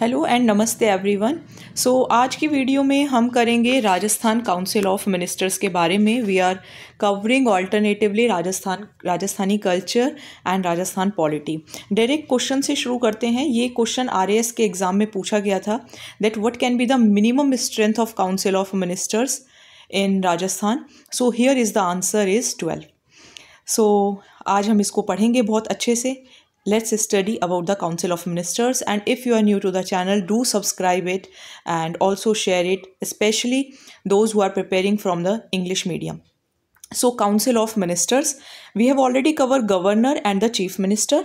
hello and namaste everyone so आज की video में हम करेंगे राजस्थान काउंसिल ऑफ मिनिस्टर्स के बारे में we are covering alternatively Rajasthan Rajasthani culture and Rajasthan polity direct question से शुरू करते हैं ये क्वेश्चन आरएएस के एग्ज़ाम में पूछा गया था that what can be the minimum strength of council of ministers in Rajasthan so here is the answer is twelve so आज हम इसको पढ़ेंगे बहुत अच्छे से let's study about the council of ministers and if you are new to the channel do subscribe it and also share it especially those who are preparing from the english medium so council of ministers we have already cover governor and the chief minister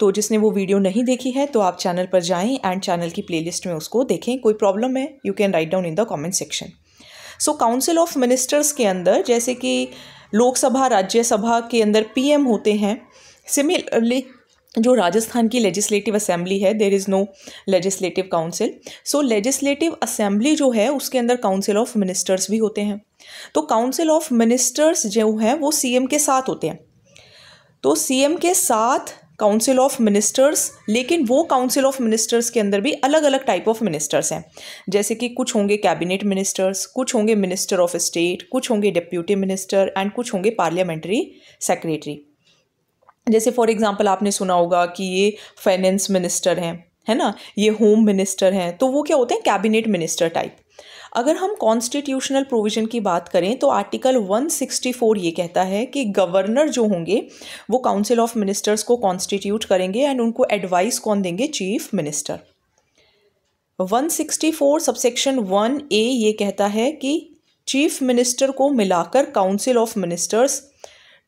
तो जिसने वो video नहीं देखी है तो आप channel पर जाएं एंड चैनल की प्लेलिस्ट में उसको देखें कोई प्रॉब्लम है you can write down in the comment section so council of ministers के अंदर जैसे कि लोकसभा राज्यसभा के अंदर पीएम होते हैं सिमिलरली जो राजस्थान की लेजिस्लेटिव असेंबली है there is no legislative council so legislative assembly जो है उसके अंदर काउंसिल ऑफ मिनिस्टर्स भी होते हैं तो काउंसिल ऑफ मिनिस्टर्स जो हैं वो सीएम के साथ होते हैं तो सीएम के साथ काउंसिल ऑफ मिनिस्टर्स लेकिन वो काउंसिल ऑफ मिनिस्टर्स के अंदर भी अलग अलग टाइप ऑफ मिनिस्टर्स हैं जैसे कि कुछ होंगे कैबिनेट मिनिस्टर्स कुछ होंगे मिनिस्टर ऑफ स्टेट कुछ होंगे डिप्यूटी मिनिस्टर एंड कुछ होंगे पार्लियामेंट्री सेक्रेटरी जैसे फॉर एग्ज़ाम्पल आपने सुना होगा कि ये फाइनेंस मिनिस्टर हैं है ना ये होम मिनिस्टर हैं तो वो क्या होते हैं कैबिनेट मिनिस्टर टाइप अगर हम कॉन्स्टिट्यूशनल प्रोविज़न की बात करें तो आर्टिकल 164 ये कहता है कि गवर्नर जो होंगे वो काउंसिल ऑफ मिनिस्टर्स को कॉन्स्टिट्यूट करेंगे एंड उनको एडवाइस कौन देंगे चीफ मिनिस्टर 164 सबसेक्शन 1 ए ये कहता है कि चीफ मिनिस्टर को मिलाकर council of ministers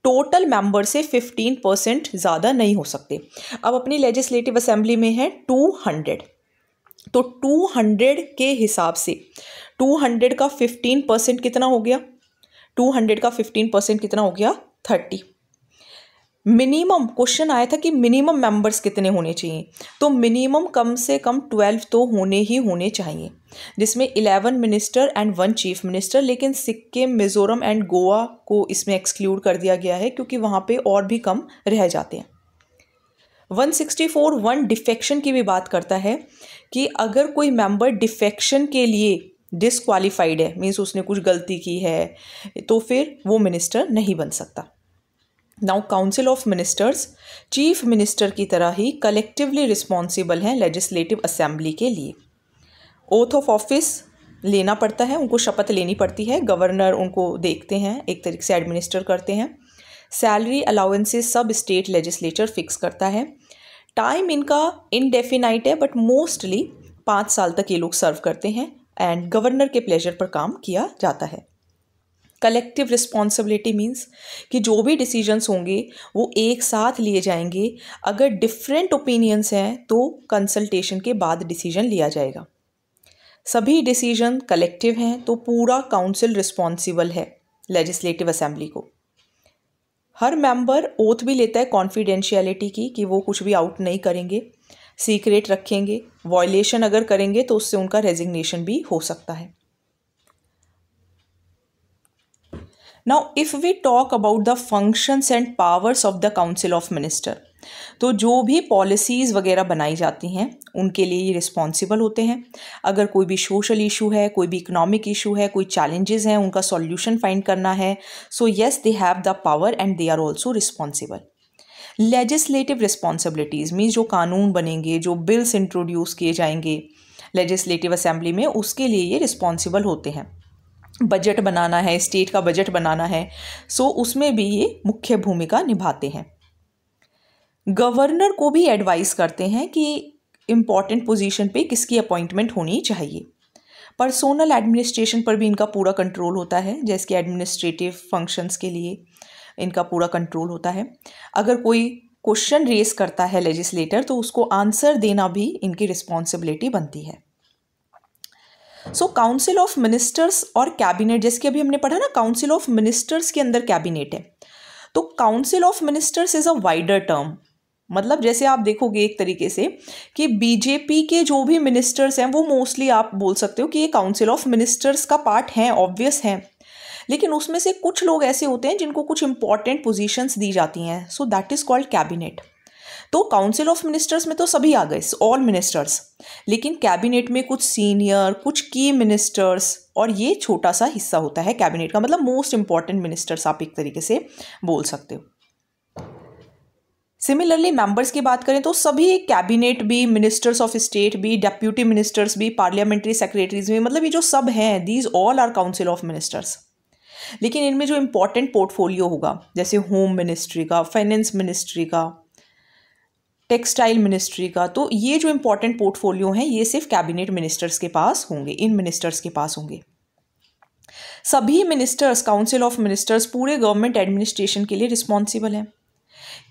total member से 15 परसेंट ज़्यादा नहीं हो सकते अब अपनी लेजिस्लेटिव असेंबली में है 200 तो 200 के हिसाब से 200 का 15 परसेंट कितना हो गया 200 का 15 परसेंट कितना हो गया मिनिमम क्वेश्चन आया था कि मिनिमम मेंबर्स कितने होने चाहिए तो मिनिमम कम से कम ट्वेल्व तो होने ही होने चाहिए जिसमें eleven minister and one chief minister लेकिन सिक्किम मिज़ोरम एंड गोवा को इसमें एक्सक्लूड कर दिया गया है क्योंकि वहाँ पे और भी कम रह जाते हैं 164 वन डिफेक्शन की भी बात करता है कि अगर कोई मेंबर डिफेक्शन के लिए डिसक्वालीफाइड है मीन्स उसने कुछ गलती की है तो फिर वो मिनिस्टर नहीं बन सकता now council of ministers chief minister की तरह ही कलेक्टिवली रिस्पॉन्सिबल हैं लेजिस्लेटिव असेंबली के लिए ओथ ऑफ ऑफिस लेना पड़ता है उनको शपथ लेनी पड़ती है गवर्नर उनको देखते हैं एक तरीके से एडमिनिस्टर करते हैं सैलरी अलाउंसेस सब स्टेट लेजिस्लेचर फिक्स करता है टाइम इनका इनडेफिनाइट है बट मोस्टली पाँच साल तक ये लोग सर्व करते हैं एंड गवर्नर के प्लेजर पर काम किया जाता है कलेक्टिव रिस्पॉन्सिबिलिटी मीन्स कि जो भी डिसीजंस होंगे वो एक साथ लिए जाएंगे अगर डिफरेंट ओपिनियंस हैं तो कंसल्टेशन के बाद डिसीजन लिया जाएगा सभी डिसीजन कलेक्टिव हैं तो पूरा काउंसिल रिस्पॉन्सिबल है लेजिस्लेटिव असेंबली को हर मेंबर ओथ भी लेता है कॉन्फिडेंशियलिटी की कि वो कुछ भी आउट नहीं करेंगे सीक्रेट रखेंगे वॉयलेशन अगर करेंगे तो उससे उनका रेजिग्नेशन भी हो सकता है now if we talk about the functions and powers of the council of minister तो जो भी पॉलिसीज़ वगैरह बनाई जाती हैं उनके लिए ये रिस्पॉन्सिबल होते हैं अगर कोई भी सोशल इशू है कोई भी इकोनॉमिक इशू है कोई चैलेंजेस हैं उनका सॉल्यूशन फाइंड करना है so yes they have the power and they are also responsible legislative responsibilities means जो कानून बनेंगे जो बिल्स इंट्रोड्यूस किए जाएंगे लेजिस्लेटिव असेंबली में उसके लिए ये रिस्पॉन्सिबल होते हैं बजट बनाना है स्टेट का बजट बनाना है सो उसमें भी ये मुख्य भूमिका निभाते हैं गवर्नर को भी एडवाइस करते हैं कि इम्पॉर्टेंट पोजीशन पे किसकी अपॉइंटमेंट होनी चाहिए पर्सोनल एडमिनिस्ट्रेशन पर भी इनका पूरा कंट्रोल होता है जैसे कि एडमिनिस्ट्रेटिव फंक्शंस के लिए इनका पूरा कंट्रोल होता है अगर कोई क्वेश्चन रेस करता है लेजिस्लेटर तो उसको आंसर देना भी इनकी रिस्पॉन्सिबिलिटी बनती है सो काउंसिल ऑफ मिनिस्टर्स और कैबिनेट जैसे कि अभी हमने पढ़ा ना काउंसिल ऑफ मिनिस्टर्स के अंदर कैबिनेट है तो council of ministers is a wider term मतलब जैसे आप देखोगे एक तरीके से कि बीजेपी के जो भी मिनिस्टर्स हैं वो मोस्टली आप बोल सकते हो कि ये काउंसिल ऑफ मिनिस्टर्स का पार्ट हैं ऑब्वियस हैं लेकिन उसमें से कुछ लोग ऐसे होते हैं जिनको कुछ इंपॉर्टेंट पोजीशंस दी जाती हैं so that is called cabinet तो काउंसिल ऑफ मिनिस्टर्स में तो सभी आ गए ऑल मिनिस्टर्स लेकिन कैबिनेट में कुछ सीनियर कुछ की मिनिस्टर्स और ये छोटा सा हिस्सा होता है कैबिनेट का मतलब मोस्ट इंपॉर्टेंट मिनिस्टर्स आप एक तरीके से बोल सकते हो सिमिलरली मेंबर्स की बात करें तो सभी कैबिनेट भी मिनिस्टर्स ऑफ स्टेट भी डेप्यूटी मिनिस्टर्स भी पार्लियामेंट्री सेक्रेटरीज भी मतलब ये जो सब हैं these all are council of ministers लेकिन इनमें जो इम्पोर्टेंट पोर्टफोलियो होगा जैसे होम मिनिस्ट्री का फाइनेंस मिनिस्ट्री का टेक्सटाइल मिनिस्ट्री का तो ये जो इम्पोर्टेंट पोर्टफोलियो हैं ये सिर्फ कैबिनेट मिनिस्टर्स के पास होंगे इन मिनिस्टर्स के पास होंगे सभी मिनिस्टर्स काउंसिल ऑफ मिनिस्टर्स पूरे गवर्नमेंट एडमिनिस्ट्रेशन के लिए रिस्पॉन्सिबल हैं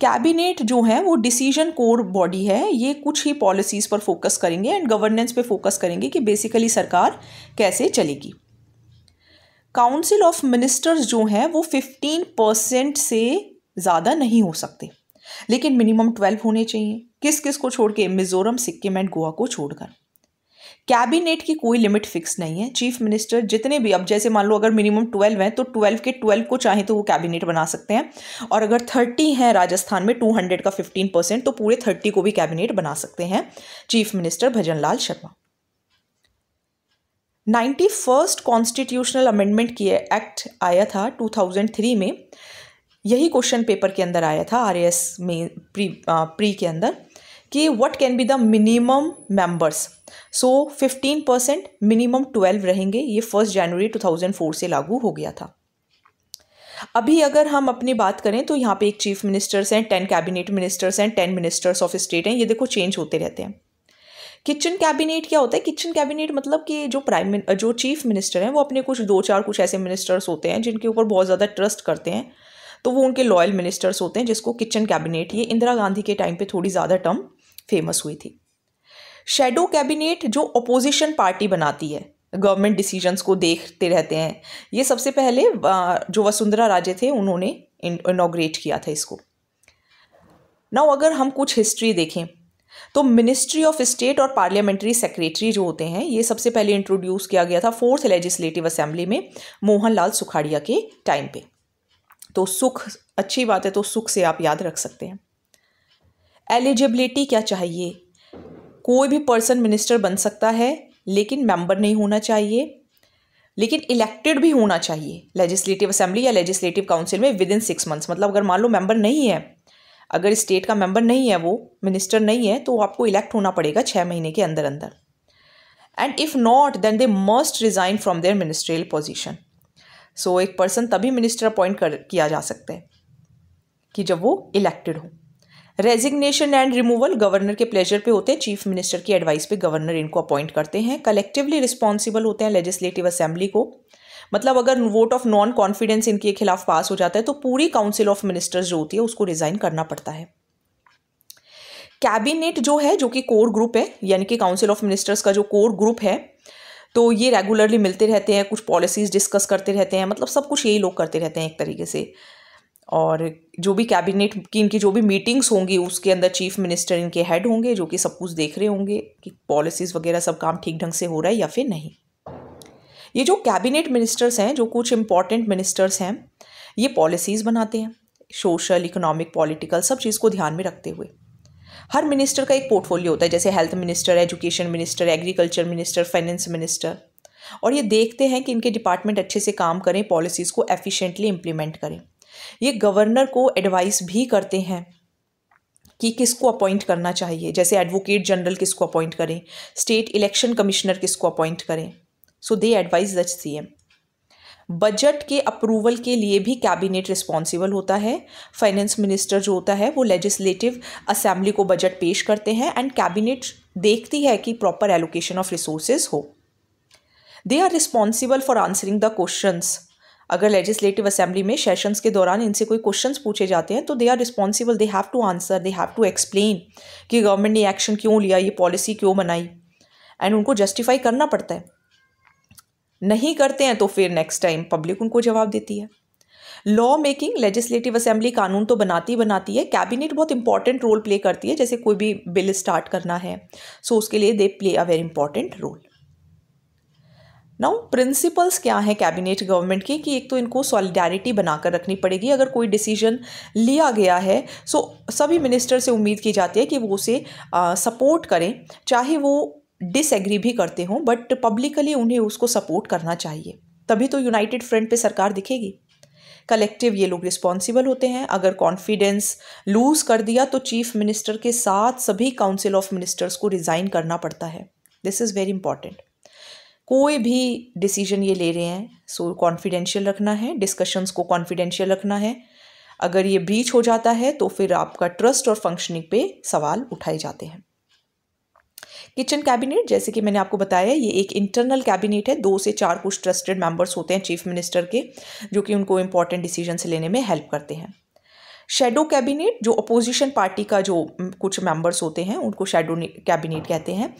कैबिनेट जो है वो डिसीजन कोर बॉडी है ये कुछ ही पॉलिसीज़ पर फोकस करेंगे एंड गवर्नेंस पे फोकस करेंगे कि बेसिकली सरकार कैसे चलेगी काउंसिल ऑफ मिनिस्टर्स जो हैं वो फिफ्टीन परसेंट से ज़्यादा नहीं हो सकते लेकिन मिनिमम ट्वेल्व होने चाहिए किस किस को छोड़ के मिजोरम सिक्किम एंड गोवा को छोड़कर कैबिनेट की कोई लिमिट फिक्स नहीं है चीफ मिनिस्टर जितने भी अब जैसे मान लो अगर मिनिमम ट्वेल्व हैं तो ट्वेल्व के ट्वेल्व को चाहे तो वो कैबिनेट बना सकते हैं और अगर थर्टी हैं राजस्थान में टू हंड्रेड का फिफ्टीन परसेंट तो पूरे थर्टी को भी कैबिनेट बना सकते हैं chief minister Bhajan Lal Sharma ninety first constitutional amendment किए एक्ट आया था थ्री में यही क्वेश्चन पेपर के अंदर आया था आर एस में प्री प्री के अंदर कि what can be the minimum members so fifteen percent minimum twelve रहेंगे ये first January two thousand four से लागू हो गया था अभी अगर हम अपनी बात करें तो यहाँ पे एक चीफ मिनिस्टर्स हैं टेन कैबिनेट मिनिस्टर्स हैं टेन मिनिस्टर्स ऑफ स्टेट हैं ये देखो चेंज होते रहते हैं किचन कैबिनेट क्या होता है किचन कैबिनेट मतलब कि जो प्राइम जो चीफ मिनिस्टर हैं वो अपने कुछ दो चार कुछ ऐसे मिनिस्टर्स होते हैं जिनके ऊपर बहुत ज़्यादा ट्रस्ट करते हैं तो वो उनके लॉयल मिनिस्टर्स होते हैं जिसको किचन कैबिनेट ये इंदिरा गांधी के टाइम पे थोड़ी ज़्यादा टर्म फेमस हुई थी शेडो कैबिनेट जो अपोजिशन पार्टी बनाती है गवर्नमेंट डिसीजंस को देखते रहते हैं ये सबसे पहले जो वसुंधरा राजे थे उन्होंने इनोग्रेट किया था इसको नाउ अगर हम कुछ हिस्ट्री देखें तो मिनिस्ट्री ऑफ स्टेट और पार्लियामेंट्री सेक्रेटरी जो होते हैं ये सबसे पहले इंट्रोड्यूस किया गया था फोर्थ लेजिस्लेटिव असेंबली में मोहनलाल सुखाड़िया के टाइम पे तो सुख अच्छी बात है तो सुख से आप याद रख सकते हैं एलिजिबिलिटी क्या चाहिए कोई भी पर्सन मिनिस्टर बन सकता है लेकिन मेंबर नहीं होना चाहिए लेकिन इलेक्टेड भी होना चाहिए लेजिस्लेटिव असेंबली या लेजिस्लेटिव काउंसिल में विद इन सिक्स मंथ्स मतलब अगर मान लो मेंबर नहीं है अगर स्टेट का मेंबर नहीं है वो मिनिस्टर नहीं है तो आपको इलेक्ट होना पड़ेगा छः महीने के अंदर अंदर and if not then they must resign from their ministerial position so एक पर्सन तभी मिनिस्टर अपॉइंट कर किया जा सकता है कि जब वो इलेक्टेड हो रेजिग्नेशन एंड रिमूवल गवर्नर के प्लेजर पे होते हैं चीफ मिनिस्टर की एडवाइस पे गवर्नर इनको अपॉइंट करते हैं कलेक्टिवली रिस्पॉन्सिबल होते हैं लेजिस्लेटिव असेंबली को मतलब अगर वोट ऑफ नॉन कॉन्फिडेंस इनके खिलाफ पास हो जाता है तो पूरी काउंसिल ऑफ मिनिस्टर्स जो होती है उसको रिजाइन करना पड़ता है कैबिनेट जो है जो कि कोर ग्रुप है यानी कि काउंसिल ऑफ मिनिस्टर्स का जो कोर ग्रुप है तो ये रेगुलरली मिलते रहते हैं कुछ पॉलिसीज़ डिस्कस करते रहते हैं मतलब सब कुछ यही लोग करते रहते हैं एक तरीके से और जो भी कैबिनेट की इनकी जो भी मीटिंग्स होंगी उसके अंदर चीफ मिनिस्टर इनके हेड होंगे जो कि सब कुछ देख रहे होंगे कि पॉलिसीज़ वगैरह सब काम ठीक ढंग से हो रहा है या फिर नहीं ये जो कैबिनेट मिनिस्टर्स हैं जो कुछ इम्पॉर्टेंट मिनिस्टर्स हैं ये पॉलिसीज़ बनाते हैं सोशल इकोनॉमिक पॉलिटिकल सब चीज़ को ध्यान में रखते हुए हर मिनिस्टर का एक पोर्टफोलियो होता है जैसे health minister education minister agriculture minister finance minister और ये देखते हैं कि इनके डिपार्टमेंट अच्छे से काम करें पॉलिसीज़ को एफिशिएंटली इम्प्लीमेंट करें ये गवर्नर को एडवाइस भी करते हैं कि किसको अपॉइंट करना चाहिए जैसे एडवोकेट जनरल किसको अपॉइंट करें स्टेट इलेक्शन कमिश्नर किसको अपॉइंट करें so they advise the C M budget के अप्रूवल के लिए भी कैबिनेट रिस्पॉन्सिबल होता है फाइनेंस मिनिस्टर जो होता है वो लेजिस्लेटिव असेंबली को बजट पेश करते हैं एंड कैबिनेट देखती है कि प्रॉपर एलोकेशन ऑफ रिसोर्सेज हो they are responsible for answering the questions अगर लेजिस्लेटिव असेंबली में सेशंस के दौरान इनसे कोई क्वेश्चंस पूछे जाते हैं तो they are responsible they have to answer they have to explain कि गवर्नमेंट ने एक्शन क्यों लिया ये पॉलिसी क्यों बनाई एंड उनको जस्टिफाई करना पड़ता है नहीं करते हैं तो फिर नेक्स्ट टाइम पब्लिक उनको जवाब देती है लॉ मेकिंग लेजिस्लेटिव असेंबली कानून तो बनाती बनाती है कैबिनेट बहुत इंपॉर्टेंट रोल प्ले करती है जैसे कोई भी बिल स्टार्ट करना है सो so उसके लिए they play a very important role now principles क्या हैं कैबिनेट गवर्नमेंट के कि एक तो इनको सॉलिडारिटी बनाकर रखनी पड़ेगी अगर कोई डिसीजन लिया गया है सो so सभी मिनिस्टर से उम्मीद की जाती है कि वो उसे सपोर्ट करें चाहे वो डिसएग्री भी करते हों बट पब्लिकली उन्हें उसको सपोर्ट करना चाहिए तभी तो यूनाइटेड फ्रंट पे सरकार दिखेगी कलेक्टिव ये लोग रिस्पॉन्सिबल होते हैं अगर कॉन्फिडेंस लूज़ कर दिया तो चीफ मिनिस्टर के साथ सभी काउंसिल ऑफ मिनिस्टर्स को रिज़ाइन करना पड़ता है दिस इज़ वेरी इंपॉर्टेंट कोई भी डिसीजन ये ले रहे हैं सो so, कॉन्फिडेंशियल रखना है डिस्कशंस को कॉन्फिडेंशियल रखना है अगर ये ब्रीच हो जाता है तो फिर आपका ट्रस्ट और फंक्शनिंग पे सवाल उठाए जाते हैं किचन कैबिनेट जैसे कि मैंने आपको बताया ये एक इंटरनल कैबिनेट है दो से चार कुछ ट्रस्टेड मेंबर्स होते हैं चीफ मिनिस्टर के जो कि उनको इंपॉर्टेंट डिसीजन लेने में हेल्प करते हैं शेडो कैबिनेट जो अपोजिशन पार्टी का जो कुछ मेंबर्स होते हैं उनको शेडो कैबिनेट कहते हैं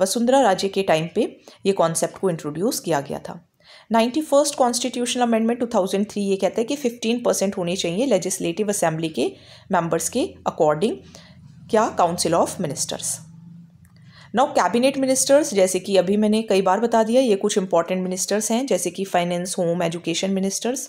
वसुंधरा राजे के टाइम पे ये कॉन्सेप्ट को इंट्रोड्यूस किया गया था ninety first constitutional amendment two thousand three ये कहता है कि फिफ्टीन परसेंट होने चाहिए लेजिस्लेटिव असेंबली के मेंबर्स के अकॉर्डिंग क्या काउंसिल ऑफ मिनिस्टर्स नौ कैबिनेट मिनिस्टर्स जैसे कि अभी मैंने कई बार बता दिया ये कुछ इंपॉर्टेंट मिनिस्टर्स हैं जैसे कि finance home education ministers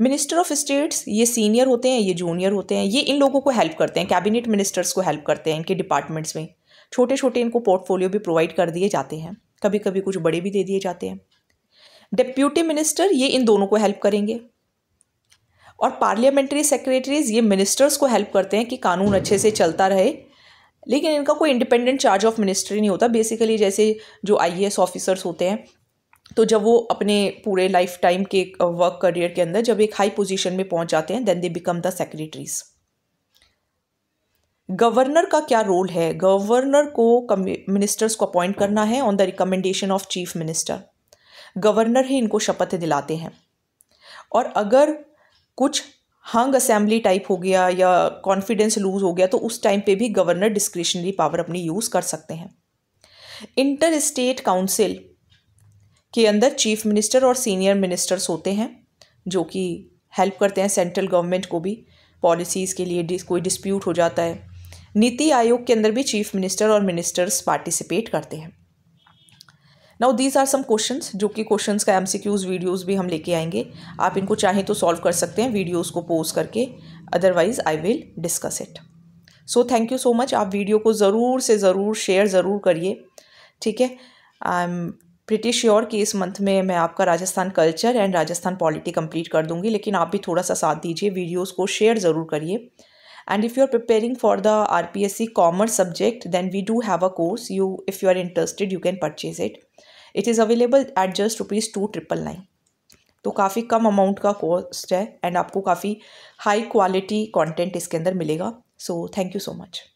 minister of states ये सीनियर होते हैं ये जूनियर होते हैं ये इन लोगों को हेल्प करते हैं कैबिनेट मिनिस्टर्स को हेल्प करते हैं इनके डिपार्टमेंट्स में छोटे छोटे इनको पोर्टफोलियो भी प्रोवाइड कर दिए जाते हैं कभी कभी कुछ बड़े भी दे दिए जाते हैं डिप्यूटी मिनिस्टर ये इन दोनों को हेल्प करेंगे और पार्लियामेंट्री सेक्रेटरीज ये मिनिस्टर्स को हेल्प करते हैं कि कानून अच्छे से चलता रहे लेकिन इनका कोई इंडिपेंडेंट चार्ज ऑफ मिनिस्ट्री नहीं होता बेसिकली जैसे जो आई ऑफिसर्स होते हैं तो जब वो अपने पूरे लाइफ टाइम के वर्क uh, करियर के अंदर जब एक हाई पोजीशन में पहुंच जाते हैं then they become the secretaries governor का क्या रोल है गवर्नर को मिनिस्टर्स को अपॉइंट करना है on the recommendation of chief minister governor ही इनको शपथ दिलाते हैं और अगर कुछ हंग असेंबली टाइप हो गया या कॉन्फिडेंस लूज हो गया तो उस टाइम पे भी गवर्नर डिस्क्रिशनरी पावर अपनी यूज़ कर सकते हैं इंटर स्टेट काउंसिल के अंदर चीफ मिनिस्टर और सीनियर मिनिस्टर्स होते हैं जो कि हेल्प करते हैं सेंट्रल गवर्नमेंट को भी पॉलिसीज़ के लिए कोई डिस्प्यूट हो जाता है नीति आयोग के अंदर भी चीफ मिनिस्टर और मिनिस्टर्स पार्टिसिपेट करते हैं now these are some questions जो कि क्वेश्चंस का एमसीक्यूज वीडियोस भी हम लेके आएंगे आप इनको चाहें तो सॉल्व कर सकते हैं वीडियोस को पोज करके otherwise I will discuss it so thank you so much आप वीडियो को ज़रूर से ज़रूर शेयर ज़रूर करिए ठीक है आई एम प्रिटी श्योर कि इस मंथ में मैं आपका Rajasthan culture and Rajasthan polity complete कर दूंगी लेकिन आप भी थोड़ा सा साथ दीजिए वीडियोस को शेयर ज़रूर करिए are preparing for the R P S C commerce subject then we do have a course you if you are interested you can purchase it it is available at just rupees two triple nine तो काफ़ी कम amount का cost है and आपको काफ़ी high quality content इसके अंदर मिलेगा so thank you so much